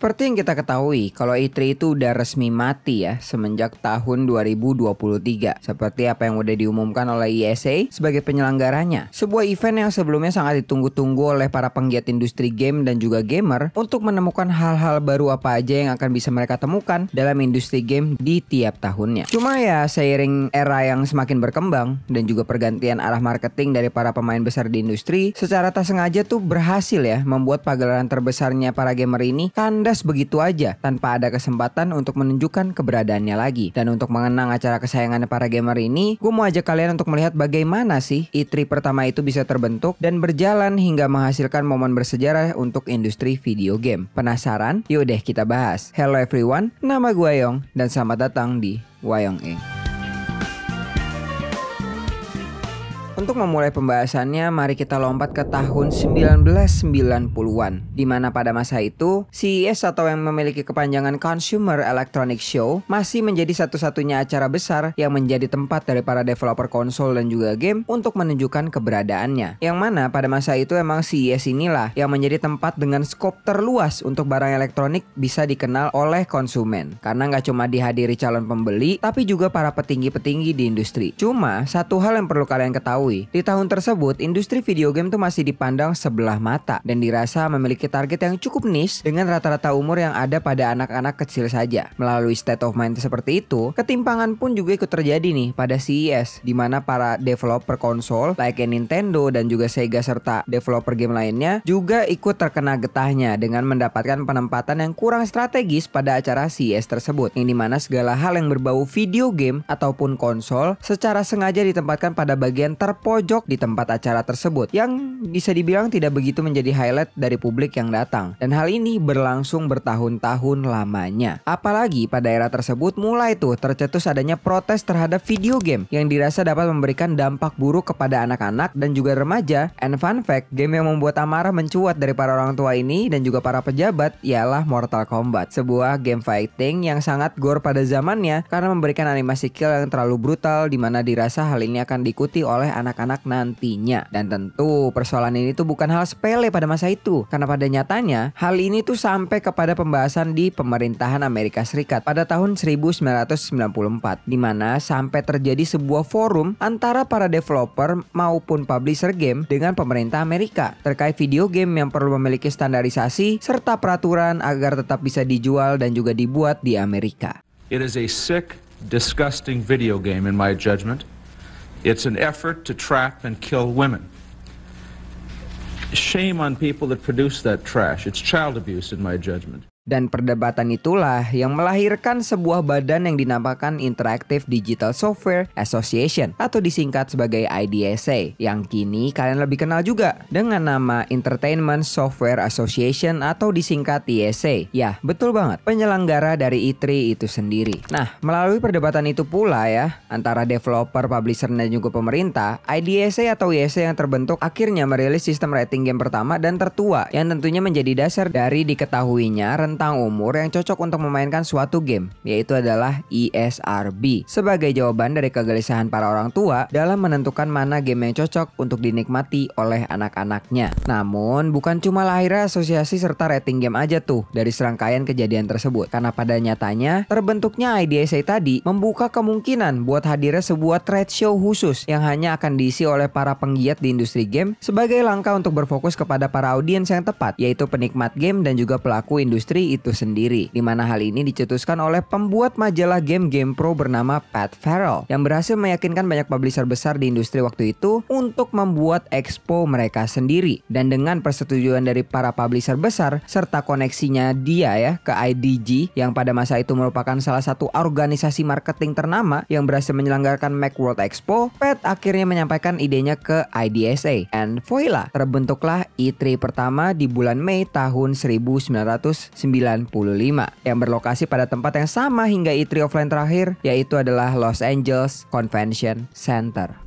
Seperti yang kita ketahui, kalau E3 itu udah resmi mati ya semenjak tahun 2023. Seperti apa yang udah diumumkan oleh ESA sebagai penyelenggaranya. Sebuah event yang sebelumnya sangat ditunggu-tunggu oleh para penggiat industri game dan juga gamer untuk menemukan hal-hal baru apa aja yang akan bisa mereka temukan dalam industri game di tiap tahunnya. Cuma ya seiring era yang semakin berkembang dan juga pergantian arah marketing dari para pemain besar di industri, secara tak sengaja tuh berhasil ya membuat pagelaran terbesarnya para gamer ini kandas kandas begitu aja tanpa ada kesempatan untuk menunjukkan keberadaannya lagi. Dan untuk mengenang acara kesayangan para gamer ini, gue mau ajak kalian untuk melihat bagaimana sih E3 pertama itu bisa terbentuk dan berjalan hingga menghasilkan momen bersejarah untuk industri video game. Penasaran? Yaudah kita bahas. Hello everyone, nama gue Yong dan selamat datang di Wayong Inc. Untuk memulai pembahasannya, mari kita lompat ke tahun 1990-an, di mana pada masa itu, CES atau yang memiliki kepanjangan Consumer Electronic Show masih menjadi satu-satunya acara besar yang menjadi tempat dari para developer konsol dan juga game untuk menunjukkan keberadaannya. Yang mana pada masa itu emang CES inilah yang menjadi tempat dengan skop terluas untuk barang elektronik bisa dikenal oleh konsumen. Karena nggak cuma dihadiri calon pembeli, tapi juga para petinggi-petinggi di industri. Cuma, satu hal yang perlu kalian ketahui diketahui, di tahun tersebut industri video game itu masih dipandang sebelah mata dan dirasa memiliki target yang cukup niche dengan rata-rata umur yang ada pada anak-anak kecil saja. Melalui state of mind seperti itu, ketimpangan pun juga ikut terjadi nih pada CES, di mana para developer konsol like Nintendo dan juga Sega serta developer game lainnya juga ikut terkena getahnya dengan mendapatkan penempatan yang kurang strategis pada acara CES tersebut, yang mana segala hal yang berbau video game ataupun konsol secara sengaja ditempatkan pada bagian terpilih pojok di tempat acara tersebut yang bisa dibilang tidak begitu menjadi highlight dari publik yang datang. Dan hal ini berlangsung bertahun-tahun lamanya. Apalagi pada era tersebut mulai tuh tercetus adanya protes terhadap video game yang dirasa dapat memberikan dampak buruk kepada anak-anak dan juga remaja. And fun fact, game yang membuat amarah mencuat dari para orang tua ini dan juga para pejabat ialah Mortal Kombat, sebuah game fighting yang sangat gore pada zamannya karena memberikan animasi kill yang terlalu brutal di mana dirasa hal ini akan diikuti oleh anak-anak nantinya. Dan tentu persoalan ini tuh bukan hal sepele pada masa itu karena pada nyatanya hal ini tuh sampai kepada pembahasan di pemerintahan Amerika Serikat pada tahun 1994 di mana sampai terjadi sebuah forum antara para developer maupun publisher game dengan pemerintah Amerika terkait video game yang perlu memiliki standarisasi serta peraturan agar tetap bisa dijual dan juga dibuat di Amerika. It is a sick, disgusting video game in my judgment. It's an effort to trap and kill women. Shame on people that produce that trash. It's child abuse, in my judgment. Dan perdebatan itulah yang melahirkan sebuah badan yang dinamakan Interactive Digital Software Association atau disingkat sebagai IDSA yang kini kalian lebih kenal juga dengan nama Entertainment Software Association atau disingkat ISA. Ya, betul banget. Penyelenggara dari ITRI itu sendiri. Nah, melalui perdebatan itu pula ya antara developer, publisher dan juga pemerintah, IDSA atau ISA yang terbentuk akhirnya merilis sistem rating game pertama dan tertua yang tentunya menjadi dasar dari diketahuinya rentang rentang umur yang cocok untuk memainkan suatu game, yaitu adalah ESRB. Sebagai jawaban dari kegelisahan para orang tua dalam menentukan mana game yang cocok untuk dinikmati oleh anak-anaknya. Namun, bukan cuma lahirnya asosiasi serta rating game aja tuh dari serangkaian kejadian tersebut. Karena pada nyatanya, terbentuknya IDSA tadi membuka kemungkinan buat hadirnya sebuah trade show khusus yang hanya akan diisi oleh para penggiat di industri game sebagai langkah untuk berfokus kepada para audiens yang tepat, yaitu penikmat game dan juga pelaku industri itu sendiri, di mana hal ini dicetuskan oleh pembuat majalah game Game Pro bernama Pat Farrell yang berhasil meyakinkan banyak publisher besar di industri waktu itu untuk membuat expo mereka sendiri dan dengan persetujuan dari para publisher besar serta koneksinya dia ya ke IDG yang pada masa itu merupakan salah satu organisasi marketing ternama yang berhasil menyelenggarakan Macworld Expo, Pat akhirnya menyampaikan idenya ke IDSA and voila terbentuklah E3 pertama di bulan Mei tahun 1999 1995 yang berlokasi pada tempat yang sama hingga E3 offline terakhir yaitu adalah Los Angeles Convention Center.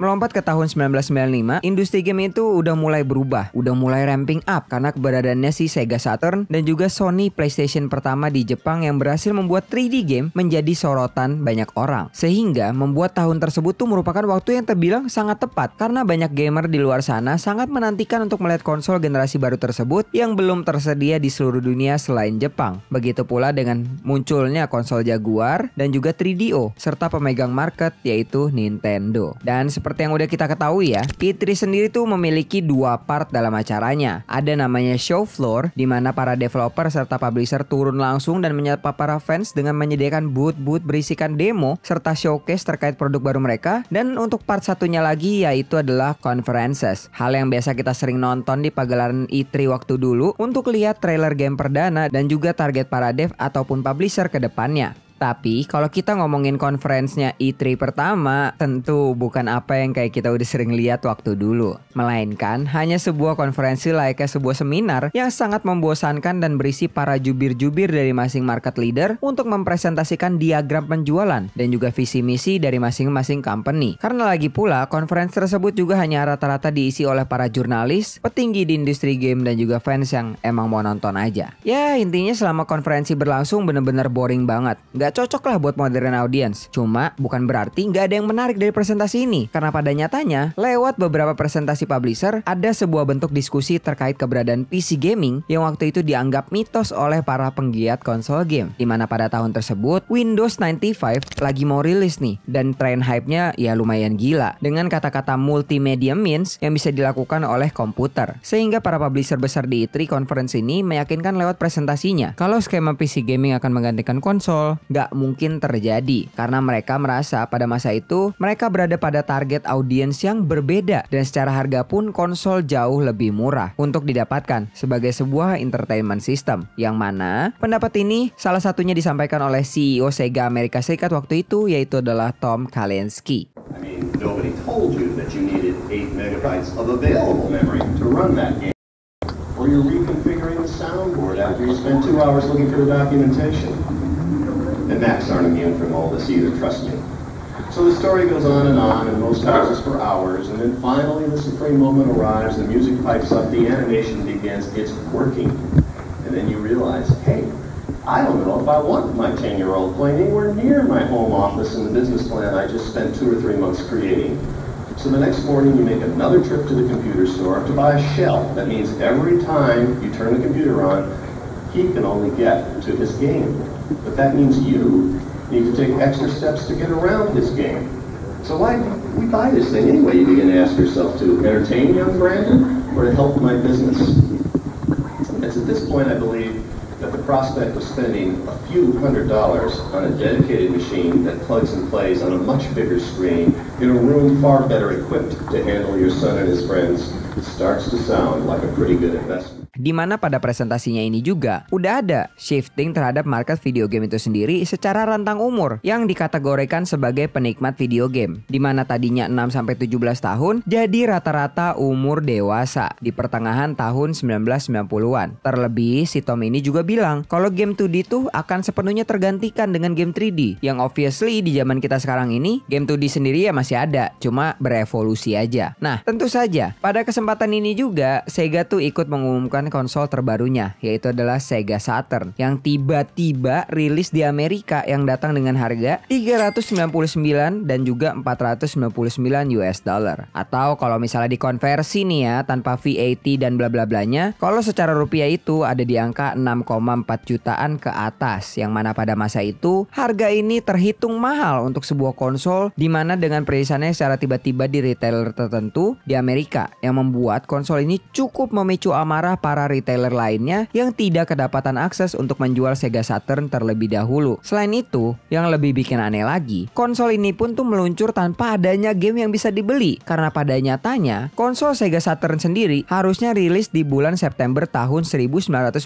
Melompat ke tahun 1995, industri game itu udah mulai berubah, udah mulai ramping up karena keberadaannya si Sega Saturn dan juga Sony PlayStation pertama di Jepang yang berhasil membuat 3D game menjadi sorotan banyak orang. Sehingga membuat tahun tersebut tuh merupakan waktu yang terbilang sangat tepat karena banyak gamer di luar sana sangat menantikan untuk melihat konsol generasi baru tersebut yang belum tersedia di seluruh dunia selain Jepang. Begitu pula dengan munculnya konsol Jaguar dan juga 3DO serta pemegang market yaitu Nintendo. Dan seperti seperti yang udah kita ketahui ya, P3 sendiri tuh memiliki dua part dalam acaranya. Ada namanya show floor, di mana para developer serta publisher turun langsung dan menyapa para fans dengan menyediakan booth-booth berisikan demo serta showcase terkait produk baru mereka. Dan untuk part satunya lagi yaitu adalah conferences, hal yang biasa kita sering nonton di pagelaran E3 waktu dulu untuk lihat trailer game perdana dan juga target para dev ataupun publisher ke depannya. Tapi kalau kita ngomongin konferensinya E3 pertama, tentu bukan apa yang kayak kita udah sering lihat waktu dulu. Melainkan hanya sebuah konferensi layaknya sebuah seminar yang sangat membosankan dan berisi para jubir-jubir dari masing market leader untuk mempresentasikan diagram penjualan dan juga visi misi dari masing-masing company. Karena lagi pula, konferensi tersebut juga hanya rata-rata diisi oleh para jurnalis, petinggi di industri game dan juga fans yang emang mau nonton aja. Ya, intinya selama konferensi berlangsung bener-bener boring banget. Gak nggak cocok lah buat modern audience. Cuma bukan berarti nggak ada yang menarik dari presentasi ini. Karena pada nyatanya, lewat beberapa presentasi publisher, ada sebuah bentuk diskusi terkait keberadaan PC gaming yang waktu itu dianggap mitos oleh para penggiat konsol game. Dimana pada tahun tersebut, Windows 95 lagi mau rilis nih. Dan tren hype-nya ya lumayan gila. Dengan kata-kata multimedia means yang bisa dilakukan oleh komputer. Sehingga para publisher besar di E3 conference ini meyakinkan lewat presentasinya. Kalau skema PC gaming akan menggantikan konsol, nggak nggak mungkin terjadi karena mereka merasa pada masa itu mereka berada pada target audiens yang berbeda dan secara harga pun konsol jauh lebih murah untuk didapatkan sebagai sebuah entertainment system yang mana pendapat ini salah satunya disampaikan oleh CEO Sega Amerika Serikat waktu itu yaitu adalah Tom Kalinske. Or you're reconfiguring the soundboard after you spent two hours looking for the documentation. And Macs aren't immune from all this either, trust me. So the story goes on and on in most houses for hours, and then finally the supreme moment arrives, the music pipes up, the animation begins, it's working. And then you realize, hey, I don't know if I want my 10-year-old playing anywhere near my home office and the business plan I just spent two or three months creating. So the next morning you make another trip to the computer store to buy a shell. That means every time you turn the computer on, he can only get to his game. But that means you need to take extra steps to get around this game. So why we buy this thing anyway, you begin to ask yourself, to entertain young Brandon or to help my business? It's at this point, I believe, that the prospect of spending a few hundred dollars on a dedicated machine that plugs and plays on a much bigger screen in a room far better equipped to handle your son and his friends starts to sound like a pretty good investment. di mana pada presentasinya ini juga udah ada shifting terhadap market video game itu sendiri secara rentang umur yang dikategorikan sebagai penikmat video game. di mana tadinya 6-17 tahun jadi rata-rata umur dewasa di pertengahan tahun 1990-an. Terlebih si Tom ini juga bilang kalau game 2D tuh akan sepenuhnya tergantikan dengan game 3D yang obviously di zaman kita sekarang ini game 2D sendiri ya masih ada cuma berevolusi aja. Nah tentu saja pada kesempatan ini juga Sega tuh ikut mengumumkan peluncuran konsol terbarunya, yaitu adalah Sega Saturn yang tiba-tiba rilis di Amerika yang datang dengan harga 399 dan juga 499 US dollar. Atau kalau misalnya dikonversi nih ya tanpa VAT dan bla bla blanya, kalau secara rupiah itu ada di angka 6,4 jutaan ke atas yang mana pada masa itu harga ini terhitung mahal untuk sebuah konsol dimana dengan perilisannya secara tiba-tiba di retailer tertentu di Amerika yang membuat konsol ini cukup memicu amarah para para retailer lainnya yang tidak kedapatan akses untuk menjual Sega Saturn terlebih dahulu. Selain itu, yang lebih bikin aneh lagi, konsol ini pun tuh meluncur tanpa adanya game yang bisa dibeli. Karena pada nyatanya, konsol Sega Saturn sendiri harusnya rilis di bulan September tahun 1995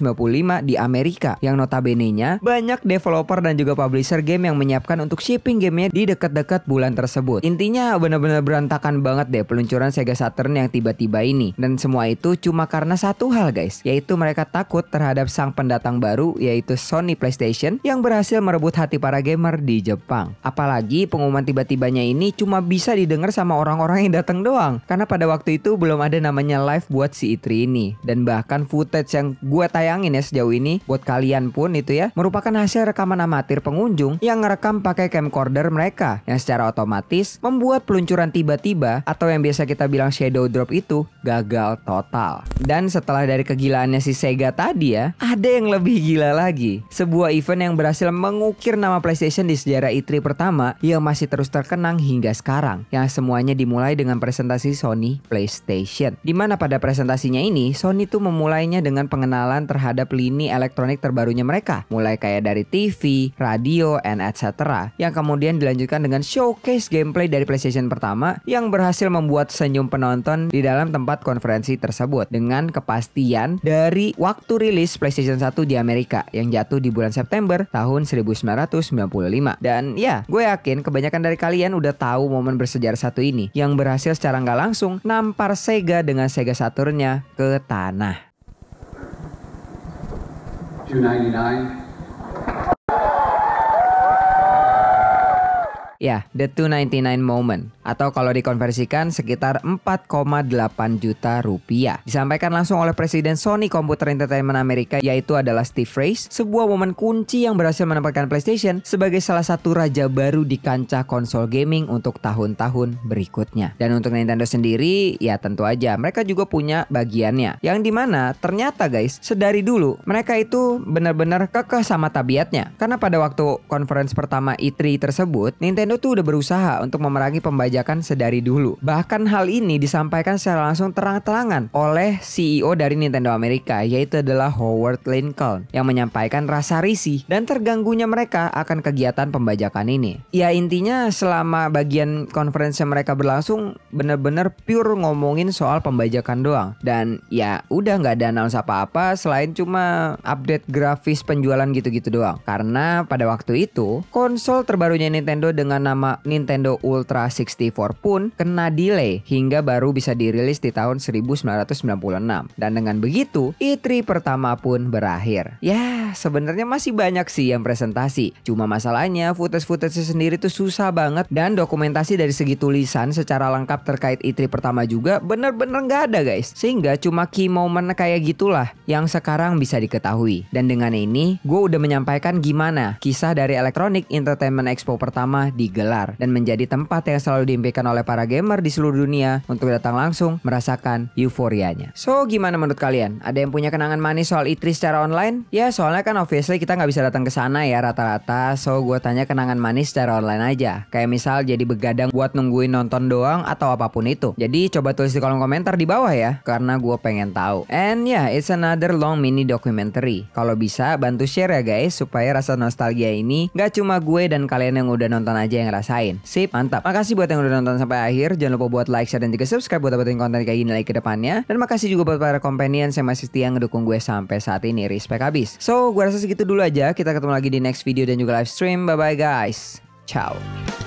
di Amerika, yang notabene-nya banyak developer dan juga publisher game yang menyiapkan untuk shipping gamenya di dekat-dekat bulan tersebut. Intinya benar-benar berantakan banget deh peluncuran Sega Saturn yang tiba-tiba ini. Dan semua itu cuma karena satu hal guys, yaitu mereka takut terhadap sang pendatang baru yaitu Sony PlayStation yang berhasil merebut hati para gamer di Jepang. Apalagi pengumuman tiba-tibanya ini cuma bisa didengar sama orang-orang yang datang doang karena pada waktu itu belum ada namanya live buat si Itri ini dan bahkan footage yang gue tayangin ya sejauh ini buat kalian pun itu ya merupakan hasil rekaman amatir pengunjung yang ngerekam pakai camcorder mereka yang secara otomatis membuat peluncuran tiba-tiba atau yang biasa kita bilang shadow drop itu gagal total. Dan setelah dari dari kegilaannya si Sega tadi ya, ada yang lebih gila lagi. Sebuah event yang berhasil mengukir nama PlayStation di sejarah E3 pertama yang masih terus terkenang hingga sekarang. Yang semuanya dimulai dengan presentasi Sony PlayStation. Dimana pada presentasinya ini, Sony tuh memulainya dengan pengenalan terhadap lini elektronik terbarunya mereka. Mulai kayak dari TV, radio, and etc. Yang kemudian dilanjutkan dengan showcase gameplay dari PlayStation pertama yang berhasil membuat senyum penonton di dalam tempat konferensi tersebut dengan kepastian dari waktu rilis PlayStation 1 di Amerika yang jatuh di bulan September tahun 1995. Dan ya, gue yakin kebanyakan dari kalian udah tahu momen bersejarah satu ini yang berhasil secara nggak langsung nampar Sega dengan Sega Saturnnya ke tanah. 299 Ya, the 299 moment atau kalau dikonversikan sekitar 4,8 juta rupiah. Disampaikan langsung oleh Presiden Sony Computer Entertainment Amerika yaitu adalah Steve Race, sebuah momen kunci yang berhasil menempatkan PlayStation sebagai salah satu raja baru di kancah konsol gaming untuk tahun-tahun berikutnya. Dan untuk Nintendo sendiri, ya tentu aja mereka juga punya bagiannya. Yang dimana ternyata guys, sedari dulu mereka itu benar-benar kekeh sama tabiatnya. Karena pada waktu conference pertama E3 tersebut, Nintendo Nintendo tuh udah berusaha untuk memerangi pembajakan sedari dulu. Bahkan hal ini disampaikan secara langsung terang-terangan oleh CEO dari Nintendo Amerika yaitu adalah Howard Lincoln yang menyampaikan rasa risih dan terganggunya mereka akan kegiatan pembajakan ini. Ya intinya selama bagian konferensi mereka berlangsung bener-bener pure ngomongin soal pembajakan doang dan ya udah nggak ada announce apa-apa selain cuma update grafis penjualan gitu-gitu doang. Karena pada waktu itu konsol terbarunya Nintendo dengan nama Nintendo Ultra 64 pun kena delay hingga baru bisa dirilis di tahun 1996. Dan dengan begitu, E3 pertama pun berakhir. Ya, sebenarnya masih banyak sih yang presentasi. Cuma masalahnya footage-footage sendiri tuh susah banget dan dokumentasi dari segi tulisan secara lengkap terkait E3 pertama juga bener-bener nggak ada guys. Sehingga cuma key moment kayak gitulah yang sekarang bisa diketahui. Dan dengan ini, gue udah menyampaikan gimana kisah dari Electronic Entertainment Expo pertama di digelar dan menjadi tempat yang selalu diimpikan oleh para gamer di seluruh dunia untuk datang langsung merasakan euforianya. So, gimana menurut kalian? Ada yang punya kenangan manis soal E3 secara online? Ya, soalnya kan obviously kita nggak bisa datang ke sana ya rata-rata, so gue tanya kenangan manis secara online aja. Kayak misal jadi begadang buat nungguin nonton doang atau apapun itu. Jadi coba tulis di kolom komentar di bawah ya, karena gue pengen tahu. And yeah, it's another long mini documentary. Kalau bisa, bantu share ya guys, supaya rasa nostalgia ini nggak cuma gue dan kalian yang udah nonton aja aja yang rasain. Sip, mantap. Makasih buat yang udah nonton sampai akhir. Jangan lupa buat like, share, dan juga subscribe buat dapetin konten kayak gini lagi ke depannya. Dan makasih juga buat para companion yang masih setia ngedukung gue sampai saat ini. Respect habis. So, gue rasa segitu dulu aja. Kita ketemu lagi di next video dan juga live stream. Bye-bye guys. Ciao.